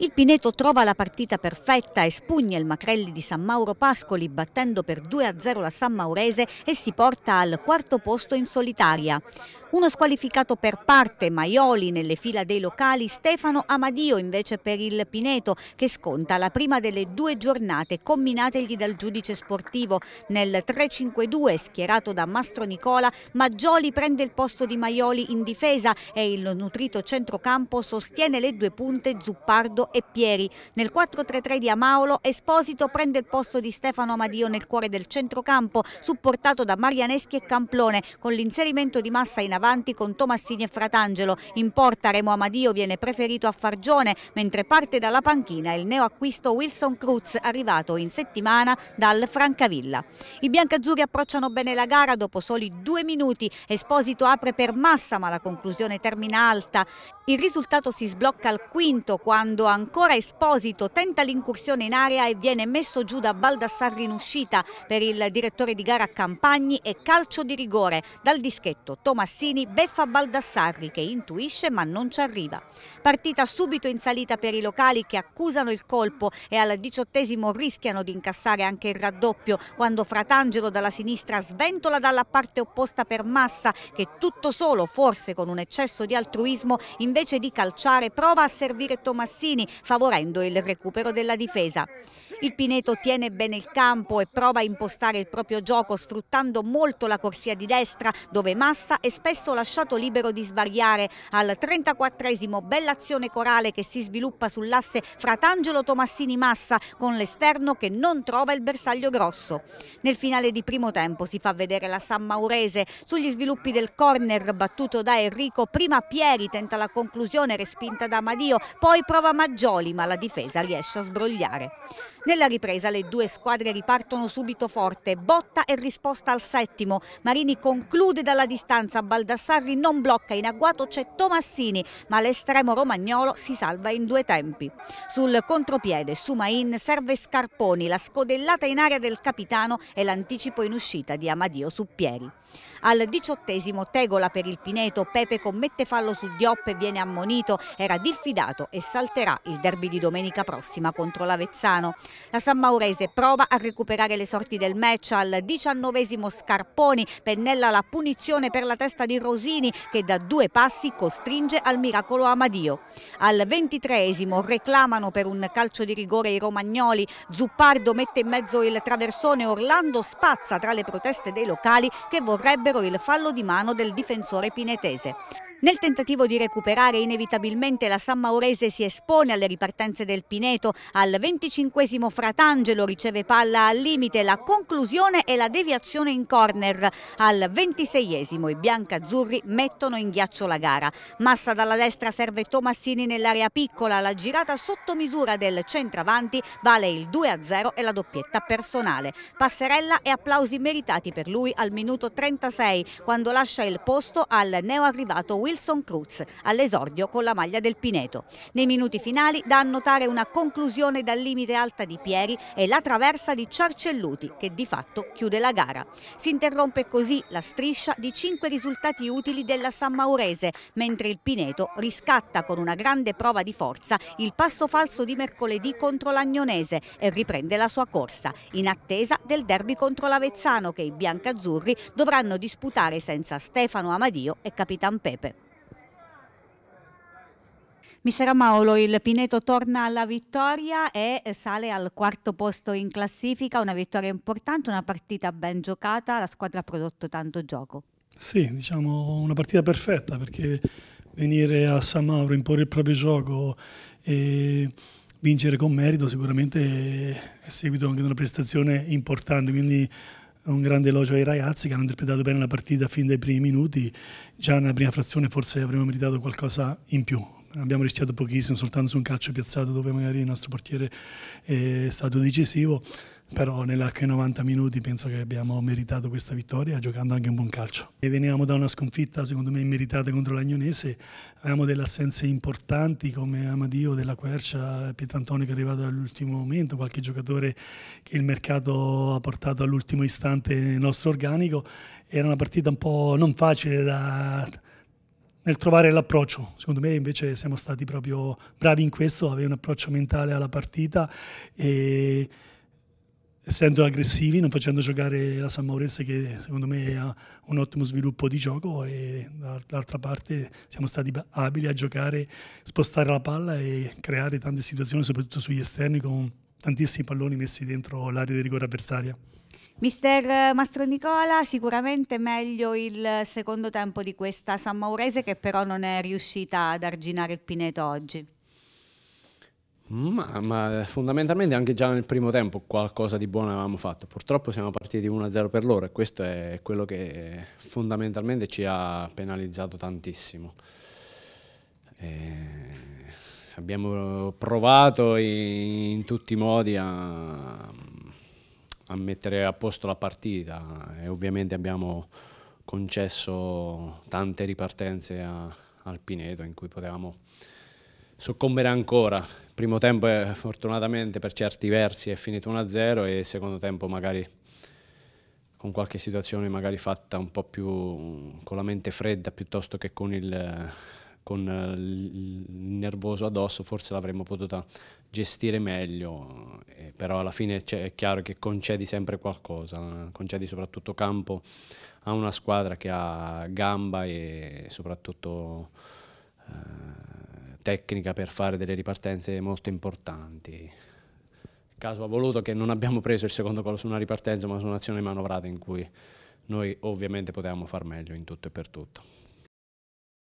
Il Pineto trova la partita perfetta e spugna il Macrelli di San Mauro Pascoli battendo per 2-0 la San Maurese e si porta al quarto posto in solitaria. Uno squalificato per parte, Maioli nelle fila dei locali, Stefano Amadio invece per il Pineto che sconta la prima delle due giornate combinategli dal giudice sportivo. Nel 3-5-2 schierato da Mastro Nicola, Maggioli prende il posto di Maioli in difesa e il nutrito centrocampo sostiene le due punte Zuppardo e Pieri. Nel 4-3-3 di Amaolo, Esposito prende il posto di Stefano Amadio nel cuore del centrocampo, supportato da Marianeschi e Camplone, con l'inserimento di Massa in avanti con Tomassini e Fratangelo. In porta Remo Amadio viene preferito a Fargione, mentre parte dalla panchina il neoacquisto Wilson Cruz, arrivato in settimana dal Francavilla. I biancazzurri approcciano bene la gara dopo soli due minuti. Esposito apre per Massa, ma la conclusione termina alta. Il risultato si sblocca al quinto quando ancora Esposito tenta l'incursione in area e viene messo giù da Baldassarri in uscita per il direttore di gara Campagni e calcio di rigore. Dal dischetto Tomassini beffa Baldassarri che intuisce ma non ci arriva. Partita subito in salita per i locali che accusano il colpo e al diciottesimo rischiano di incassare anche il raddoppio quando Fratangelo dalla sinistra sventola dalla parte opposta per Massa che tutto solo, forse con un eccesso di altruismo, invece invece di calciare prova a servire Tomassini favorendo il recupero della difesa. Il Pineto tiene bene il campo e prova a impostare il proprio gioco sfruttando molto la corsia di destra dove Massa è spesso lasciato libero di svariare. Al 34esimo bella azione corale che si sviluppa sull'asse Fratangelo Tomassini-Massa con l'esterno che non trova il bersaglio grosso. Nel finale di primo tempo si fa vedere la San Maurese sugli sviluppi del corner battuto da Enrico. Prima Pieri tenta la conclusione conclusione respinta da Amadio, poi prova Maggioli ma la difesa riesce a sbrogliare. Nella ripresa le due squadre ripartono subito forte, botta e risposta al settimo, Marini conclude dalla distanza, Baldassarri non blocca, in agguato c'è Tomassini ma l'estremo romagnolo si salva in due tempi. Sul contropiede Sumain serve Scarponi, la scodellata in aria del capitano e l'anticipo in uscita di Amadio su Pieri. Al diciottesimo Tegola per il Pineto, Pepe commette fallo su Diop e viene ammonito, era diffidato e salterà il derby di domenica prossima contro l'Avezzano. La San Maurese prova a recuperare le sorti del match al diciannovesimo Scarponi, pennella la punizione per la testa di Rosini che da due passi costringe al miracolo Amadio. Al ventitreesimo reclamano per un calcio di rigore i romagnoli, Zuppardo mette in mezzo il traversone, Orlando spazza tra le proteste dei locali che vorrebbero proporrebbero il fallo di mano del difensore pinetese. Nel tentativo di recuperare inevitabilmente la San Maurese si espone alle ripartenze del Pineto, al 25 Fratangelo riceve palla al limite, la conclusione e la deviazione in corner, al 26 i biancazzurri mettono in ghiaccio la gara. Massa dalla destra serve Tomassini nell'area piccola, la girata sotto misura del centravanti vale il 2-0 e la doppietta personale. Passerella e applausi meritati per lui al minuto 36 quando lascia il posto al neoarrivato Wilson Wilson Cruz all'esordio con la maglia del Pineto. Nei minuti finali da annotare una conclusione dal limite alta di Pieri e la traversa di Ciarcelluti che di fatto chiude la gara. Si interrompe così la striscia di cinque risultati utili della San Maurese mentre il Pineto riscatta con una grande prova di forza il passo falso di mercoledì contro l'Agnonese e riprende la sua corsa in attesa del derby contro l'Avezzano che i biancazzurri dovranno disputare senza Stefano Amadio e Capitan Pepe. Mister Maolo, il Pineto torna alla vittoria e sale al quarto posto in classifica, una vittoria importante, una partita ben giocata, la squadra ha prodotto tanto gioco. Sì, diciamo una partita perfetta perché venire a San Mauro, imporre il proprio gioco e vincere con merito sicuramente è seguito anche di una prestazione importante, quindi un grande elogio ai ragazzi che hanno interpretato bene la partita fin dai primi minuti, già nella prima frazione forse avremmo meritato qualcosa in più abbiamo rischiato pochissimo, soltanto su un calcio piazzato dove magari il nostro portiere eh, è stato decisivo, però nell'arco dei 90 minuti penso che abbiamo meritato questa vittoria giocando anche un buon calcio. E venivamo da una sconfitta secondo me immeritata contro l'Agnonese, avevamo delle assenze importanti come Amadio, Della Quercia, Pietrantoni che è arrivato all'ultimo momento, qualche giocatore che il mercato ha portato all'ultimo istante nel nostro organico, era una partita un po' non facile da nel trovare l'approccio. Secondo me invece siamo stati proprio bravi in questo, avere un approccio mentale alla partita e essendo aggressivi, non facendo giocare la San Maurese che secondo me ha un ottimo sviluppo di gioco e dall'altra parte siamo stati abili a giocare, spostare la palla e creare tante situazioni soprattutto sugli esterni con tantissimi palloni messi dentro l'area di rigore avversaria. Mister Mastro Nicola, sicuramente meglio il secondo tempo di questa San Maurese che però non è riuscita ad arginare il Pineto oggi. Ma, ma, fondamentalmente anche già nel primo tempo qualcosa di buono avevamo fatto. Purtroppo siamo partiti 1-0 per loro e questo è quello che fondamentalmente ci ha penalizzato tantissimo. E eh, abbiamo provato in tutti i modi a a mettere a posto la partita e ovviamente abbiamo concesso tante ripartenze a, al Pineto in cui potevamo soccombere ancora. Il primo tempo è, eh, fortunatamente per certi versi è finito 1-0 e il secondo tempo magari con qualche situazione magari fatta un po' più con la mente fredda piuttosto che con il con eh, il nervoso addosso forse l'avremmo potuta gestire meglio, eh, però alla fine è chiaro che concedi sempre qualcosa, concedi soprattutto campo a una squadra che ha gamba e soprattutto eh, tecnica per fare delle ripartenze molto importanti. Caso ha voluto che non abbiamo preso il secondo collo su una ripartenza, ma su un'azione manovrata in cui noi ovviamente potevamo far meglio in tutto e per tutto.